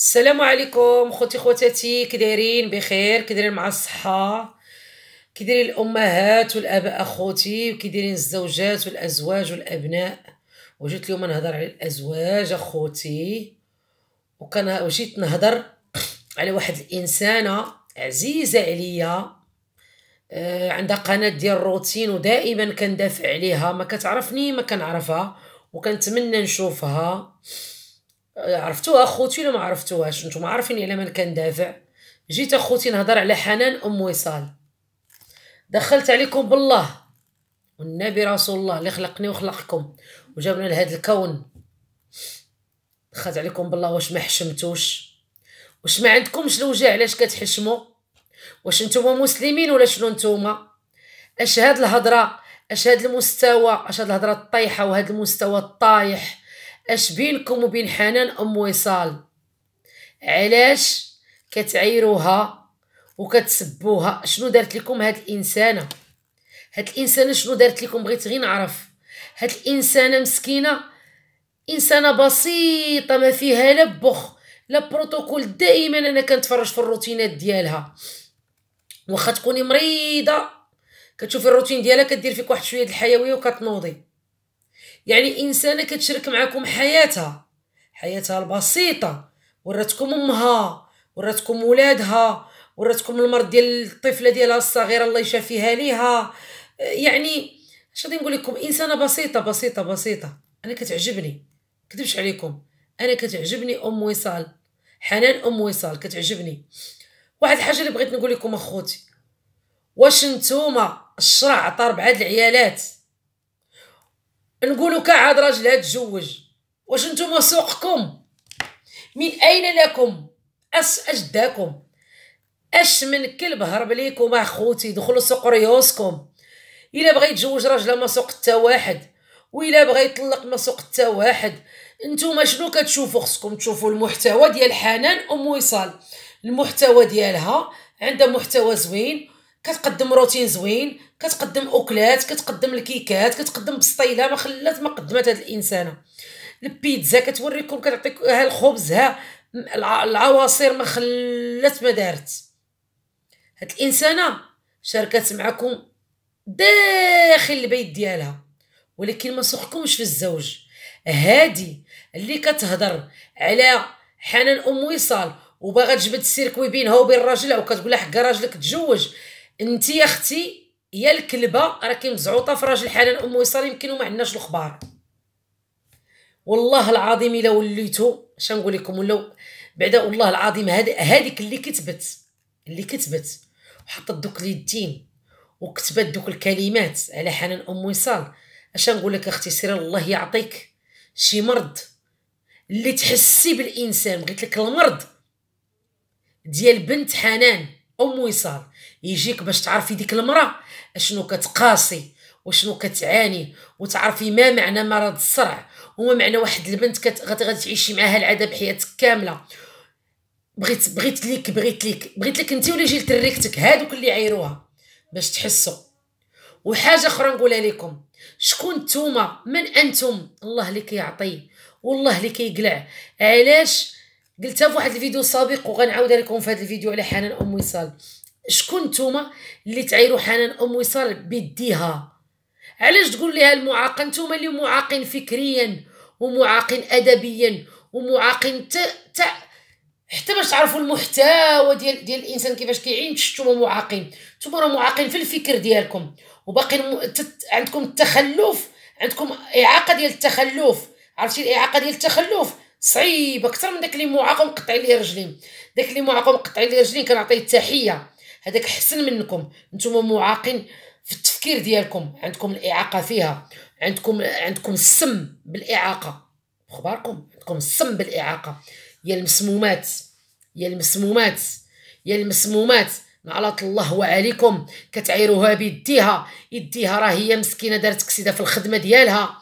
السلام عليكم خوتي خواتاتي كديرين بخير كديرين مع الصحه كديرين الامهات والاباء اخوتي وكديرين الزوجات والازواج والابناء وجيت اليوم نهضر على الازواج اخوتي وكان وجيت نهضر على واحد الانسانه عزيزه عليا آه، عندها قناه ديال الروتين ودائما كندافع عليها ما كتعرفني ما كنعرفها وكنتمنى نشوفها عرفتوها خوتي ولا ما عرفتوهاش نتوما عارفين على من كندافع جيت اخوتي نهضر على حنان ام وصال دخلت عليكم بالله والنبي رسول الله اللي خلقني وخلقكم وجابنا لهذا الكون دخلت عليكم بالله واش ما حشمتوش واش ما عندكمش الوجه علاش كتحشموا واش نتوما مسلمين ولا شنو نتوما اش هاد الهضره اش هاد المستوى اش هاد الهضره الطايحه وهاد المستوى الطايح اش بينكم وبين حنان ام وصال علاش كتعيروها وكتسبوها شنو دارت لكم هاد الانسانه هاد الانسانه شنو دارت لكم بغيت غير نعرف هاد الانسانه مسكينه انسانه بسيطه ما فيها لا بخ لا بروتوكول دائما انا كنتفرج في الروتينات ديالها واخا تكوني مريضه كتشوفي الروتين ديالها كدير فيك واحد شويه د الحيويه وكتنوضي يعني انسانه كتشارك معكم حياتها حياتها البسيطه وراتكم امها وراتكم ولادها وراتكم المرض ديال الطفله ديالها الصغيره الله يشافيها ليها يعني اش غادي نقول لكم انسانه بسيطه بسيطه بسيطه انا كتعجبني كدبش عليكم انا كتعجبني ام وصال حنان ام وصال كتعجبني واحد الحاجه اللي بغيت نقول لكم اخوتي واش نتوما الشرع عطى ربعه العيالات نقولوا كاع هاد راجلها تزوج واش نتوما سوقكم من اين لكم اش اجداكم اش من كلب هرب ليكم اخوتي دخلوا سوق ريوسكم الا بغى يتزوج راجله ما سوق حتى واحد والا بغى يطلق ما سوق حتى واحد نتوما شنو كتشوفوا خصكم تشوفوا المحتوى ديال حنان ام وصال المحتوى ديالها عندها محتوى زوين كتقدم روتين زوين كتقدم اوكلات كتقدم الكيكات كتقدم بسطيله ما خلات ما قدمات هاد الانسانه البيتزا كتوريكم كتعطيك ها الخبز ها العواصير ما خلات ما دارت هاد الانسانه شاركات معكم داخل البيت ديالها ولكن ما سوقكمش في الزوج هادي اللي كتهضر على حنان ام وصال وباغا تجبد السيركوي بينها وبين راجلها وكتقول لها حق راجلك تجوج انت يا اختي يا الكلبه راكي مزعوطه في راجل حنان ام وصال يمكن وما عندناش الخبار والله العظيم الا وليتو اش نقول لكم ولا بعدا والله العظيم هذيك اللي كتبت اللي كتبت وحطت دوك اليدين وكتبت دوك الكلمات على حنان ام وصال اش نقول لك اختي سير الله يعطيك شي مرض اللي تحسي بالانسان بغيت لك المرض ديال بنت حنان ام وصال يجيك باش تعرفي ديك المراه اشنو كتقاسي وشنو كتعاني وتعرفي ما معنى مرض الصرع وما معنى واحد البنت كت... تعيشي معاها العادة بحياتك كامله بغيت بغيت ليك بغيت ليك بغيت لك انت ولا جيل تريكتك هادوك اللي عيروها باش تحسوا وحاجه اخرى نقولها لكم شكون نتوما من انتم الله اللي كيعطي والله اللي كيقلع علاش قلتها في واحد الفيديو سابق وغنعاودها لكم في هذا الفيديو على حنان ام وصال شكون نتوما اللي تعيروا حنان ام وصال بيديها علاش تقول لها المعاق نتوما اللي معاقين فكريا ومعاقين ادبيا ومعاقين تا تا حتى باش تعرفوا المحتوى ديال ديال الانسان كيفاش كيعين شتوما معاقين نتوما راه معاقين في الفكر ديالكم وباقي الم... تت... عندكم التخلف عندكم اعاقه ديال التخلف عرفتي الاعاقه ديال التخلف صعيبه اكثر من داك اللي معاق ومقطع ليه رجلين داك اللي معاق ومقطع ليه رجلين كنعطيه التحيه هذاك حسن منكم نتوما معاقين في التفكير ديالكم عندكم الاعاقه فيها عندكم عندكم السم بالاعاقه اخباركم عندكم السم بالاعاقه يا المسمومات يا المسمومات يا المسمومات نعلط الله وعليكم كتعيروها بيديها يديها راه هي مسكينه دارت كسيده في الخدمه ديالها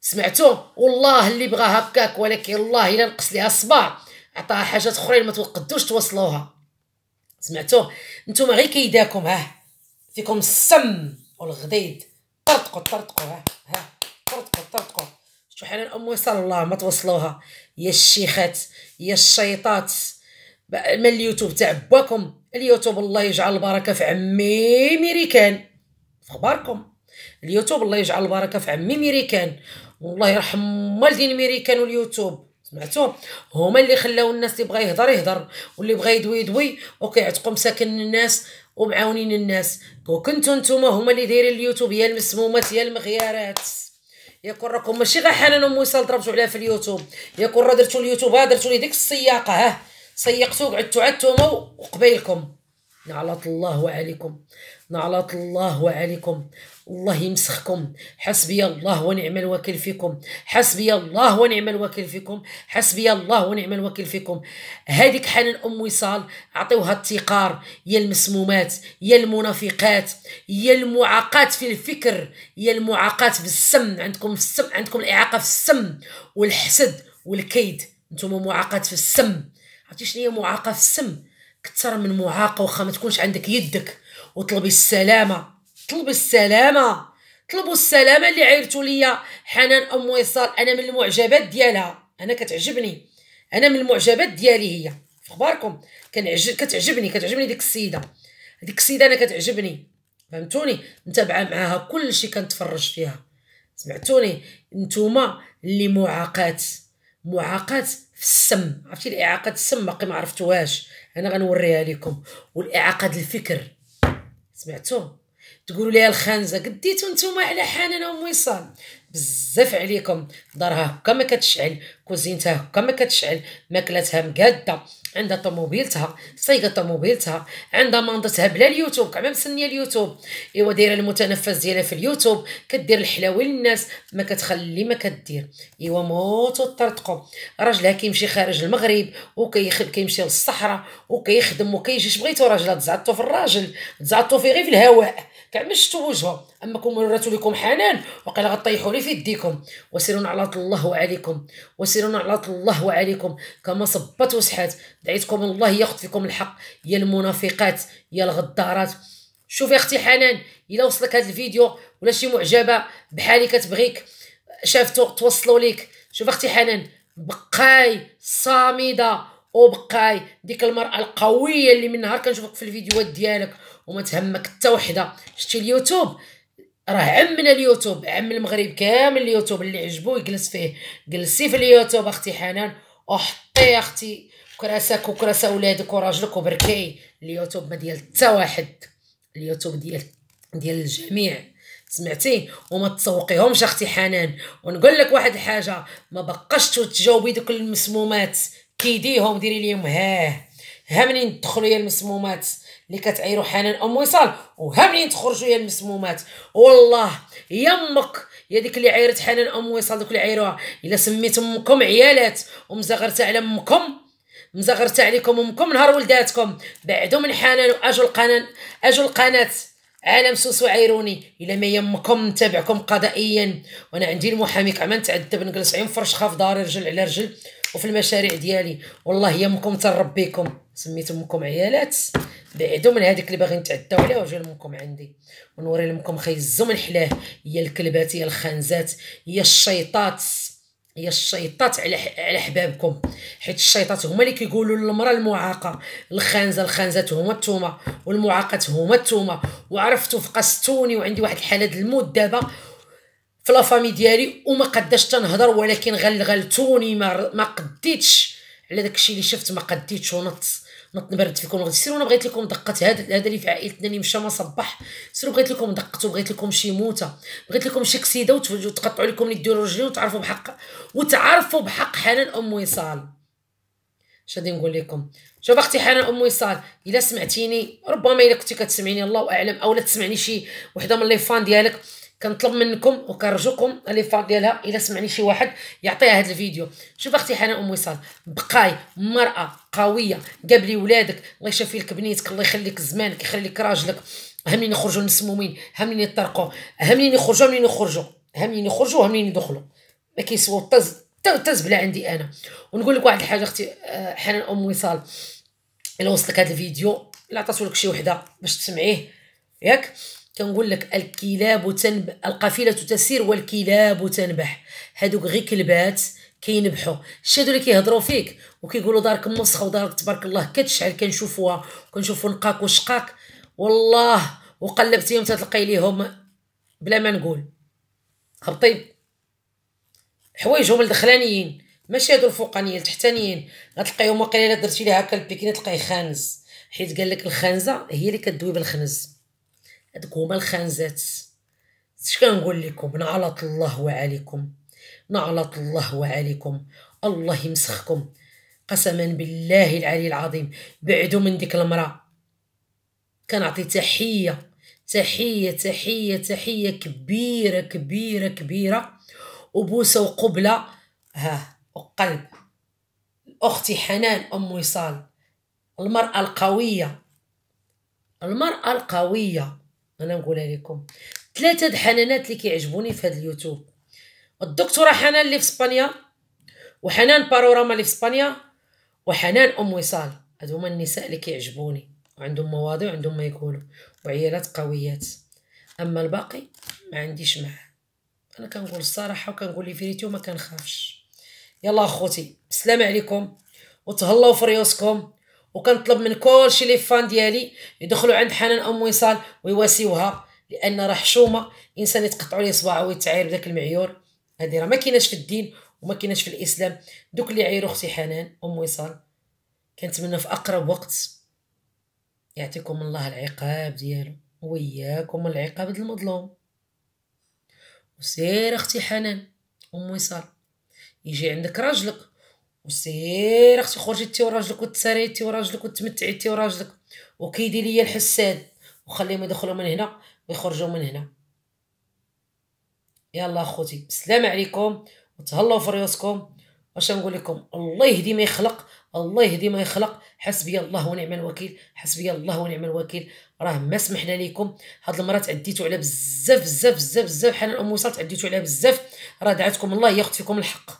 سمعتو والله اللي بغاها هكاك ولكن الله الا نقص ليها الصباع عطاها حاجات اخرين ما توقدوش توصلوها سمعتوه نتوما غير كيداكم ها فيكم السم والغديد طرطقوا طرطقوا ها ها طرطقوا طرطقوا شو حنان ام وصل الله ما توصلوها يا الشيخات يا الشيطات ما اليوتيوب تاع باكم اليوتيوب الله يجعل البركه في عمي ميريكان في اخباركم اليوتيوب الله يجعل البركه في عمي ميريكان والله يرحم والدين ميريكان واليوتيوب سمعتو هما اللي خلاو الناس اللي بغا يهضر يهضر واللي بغا يدوي يدوي وكيعتقوا مساكن الناس ومعاونين الناس وكنتو نتوما هما اللي دايرين اليوتيوب يا المسمومات يا المغيارات يكون راكم ماشي غير حنان ام وصال ضربتو عليها في اليوتيوب يكون راه درتو اليوتيوب ها درتو لي ديك السياقه ها سيقتو وقعدتو عاد نتوما وقبيلكم نعلط الله عليكم نعلط الله عليكم الله يمسخكم حسبي الله ونعم الوكيل فيكم حسبي الله ونعم الوكيل فيكم حسبي الله ونعم الوكيل فيكم هذيك حنان ام وصال عطيوها التقار يا المسمومات يا المنافقات يا المعاقات في الفكر يا المعاقات في السم عندكم في السم عندكم الاعاقه في السم والحسد والكيد انتم معاقات في السم عرفتي شنو هي معاقه في السم كثر من معاقه واخا ما تكونش عندك يدك وطلبي السلامه طلب السلامه طلبوا السلامه اللي عيرتوا ليا حنان ام ويصال انا من المعجبات ديالها انا كتعجبني انا من المعجبات ديالي هي في اخباركم كتعجبني كتعجبني ديك السيده ديك السيده انا كتعجبني فهمتوني متابعه معاها كلشي كنتفرج فيها سمعتوني نتوما اللي معاقات معاقات في السم عرفتي الاعاقه السم باقي ما عرفتوهاش انا غنوريها لكم والاعاقه الفكر سمعتوه تقولوا ليها الخنزه قديتو نتوما على حنان ام بزاف عليكم دارها هكا ما كتشعل كوزينتها هكا ما كتشعل ماكلتها مقاده عندها طوموبيلتها صيغه طوموبيلتها عندها مانضتها بلا اليوتيوب كاع مسنيه اليوتيوب ايوا دايره المتنفس ديالها في اليوتيوب كدير الحلاوي للناس ما كتخلي ما كدير ايوا موتو طرطقو راجلها كيمشي خارج المغرب وكيمشي للصحراء وكيخدم وكيجي بغيتو راجلها تزعطو في الراجل تزعطو فيه غير في الهواء كاع ما شفتوا وجهه اما كون مرات لكم حنان وقال غطيحوا لي في يديكم وسيرون على الله وعليكم وسيرون على الله وعليكم كما صبت وسحات دعيتكم الله ياخذ فيكم الحق يا المنافقات يا الغدارات شوفي اختي حنان الا وصلك هذا الفيديو ولا شي معجبه بحالي كتبغيك شافتو توصلوا ليك شوف اختي حنان بقاي صامده وبقاي ديك المراه القويه اللي من نهار كنشوفك في الفيديوهات ديالك وما تهمك حتى وحده شتي اليوتيوب راه عمنا اليوتيوب عم المغرب كامل اليوتيوب اللي عجبو يجلس فيه جلسي في اليوتيوب اختي حنان وحطي اختي كراسك وكراسه ولادك وراجلك وبركي اليوتيوب ما ديال حتى واحد اليوتيوب ديال ديال الجميع سمعتي وما تسوقيهمش اختي حنان ونقول لك واحد الحاجه ما بقاش تجاوبي دوك المسمومات كيديهم ديري ليهم هاه ها منين تدخلوا هي المسمومات اللي كتعيروا حنان ام وصال وهاملين تخرجوا يا المسمومات والله يمك يا ديك اللي عيرت حنان ام وصال دوك اللي عيروها الا سميت امكم عيالات ومزغرت على امكم مزغرت عليكم امكم نهار ولداتكم بعدوا من حنان واجوا القنان اجوا القناه عالم سوس وعيروني الا ما يمكم نتابعكم قضائيا وانا عندي المحامي كاع ما نتعذب نجلس عين فرشخه في داري رجل على رجل وفي المشاريع ديالي والله يمكم تربيكم سميتو امكم عيالات بعدو من هذيك اللي باغيين نتعداو عليها وجا لكم عندي ونوري لكم خيزو من حلاه يا الكلبات يا الخنزات يا الشيطات يا الشيطات على على حبابكم حيت الشيطات هما اللي كيقولوا للمراه المعاقه الخانزه الخانزات هما التومه والمعاقات هما التومه وعرفتو فقستوني وعندي واحد الحاله الموت دابا في لافامي ديالي وما قداش تنهضر ولكن غلغلتوني ما قديتش على داكشي اللي شفت ما قديتش ونط نبرد فيكم غادي سيروا انا بغيت لكم دقت هذا هذا اللي في عائلتنا اللي مشى ما صبح سيروا بغيت لكم دقت بغيت لكم شي موته بغيت لكم شي كسيده وتقطعوا لكم يدي رجلي وتعرفوا بحق وتعرفوا بحق حنان ام وصال اش غادي نقول لكم شوف اختي حنان ام وصال الا سمعتيني ربما الا كنتي كتسمعيني الله اعلم اولا تسمعني شي وحده من لي فان ديالك كنطلب منكم وكنرجوكم فان ديالها الا سمعني شي واحد يعطيها هذا الفيديو شوف اختي حنان ام وصال بقاي مراه قويه قابلي ولادك الله يشافي لك بنيتك الله يخليك زمانك يخليك راجلك هاملين يخرجوا مسمومين هاملين يطرقوا هاملين يخرجوا هاملين يخرجوا هاملين يخرجوا هاملين يدخلوا ما كيسواو حتى بلا عندي انا ونقول لك واحد الحاجه اختي آه، حنان ام وصال الا وصلك هذا الفيديو الا عطاتو لك شي وحده باش تسمعيه ياك كنقول لك الكلاب تنب القافله تسير والكلاب تنبح هادوك غير كلبات كينبحوا شتي هادو اللي كيهضروا فيك وكيقولوا دارك مسخه ودارك تبارك الله كتشعل كنشوفوها كنشوفوا نقاك وشقاك والله وقلبتيهم تتلقاي ليهم بلا ما نقول هبطي حوايجهم الدخلانيين ماشي هادو الفوقانيين التحتانيين غتلقايهم واقيلا درتي ليها هكا البيكينه تلقاي خانز حيت قال لك الخانزه هي اللي كدوي بالخنز هادوك هما الخنزات اش كنقول لكم نعلط الله وعليكم نعلط الله وعليكم الله يمسخكم قسما بالله العلي العظيم بعدوا من ديك المراه كنعطي تحيه تحيه تحيه تحيه كبيره كبيره كبيره وبوسه وقبله ها وقلب اختي حنان ام وصال المراه القويه المراه القويه انا نقولها لكم ثلاثه د اللي كيعجبوني في هذا اليوتيوب الدكتوره حنان اللي في اسبانيا وحنان باروراما اللي في اسبانيا وحنان ام وصال هادو هما النساء اللي كيعجبوني وعندهم مواضيع وعندهم ما يقولوا وعيالات قويات اما الباقي ما عنديش معاه انا كنقول الصراحه وكنقول لي فيريتي وما كنخافش يلا اخوتي السلام عليكم وتهلاو في ريوسكم وكنطلب من كلشي لي فان ديالي يدخلوا عند حنان ام وصال ويواسيوها لان راه حشومه انسان يتقطعوا ليه صباعه ويتعاير بداك المعيور هذه راه ما كايناش في الدين وما كايناش في الاسلام دوك اللي عيروا اختي حنان ام وصال كنتمنى في اقرب وقت يعطيكم الله العقاب ديالو وياكم العقاب ديال المظلوم وسير اختي حنان ام وصال يجي عندك راجلك وسير اختي خرجي انت وراجلك وتساري انت وراجلك وتمتعي انت وراجلك وكيدي ليا الحساد وخليهم يدخلوا من هنا ويخرجوا من هنا يلا اخوتي السلام عليكم وتهلاو في ريوسكم واش نقول لكم الله يهدي ما يخلق الله يهدي ما يخلق حسبي الله ونعم الوكيل حسبي الله ونعم الوكيل راه ما سمحنا لكم هاد المره تعديتو على بزاف بزاف بزاف بزاف حنا ام وصال تعديتو عليها بزاف راه دعاتكم الله ياخذ فيكم الحق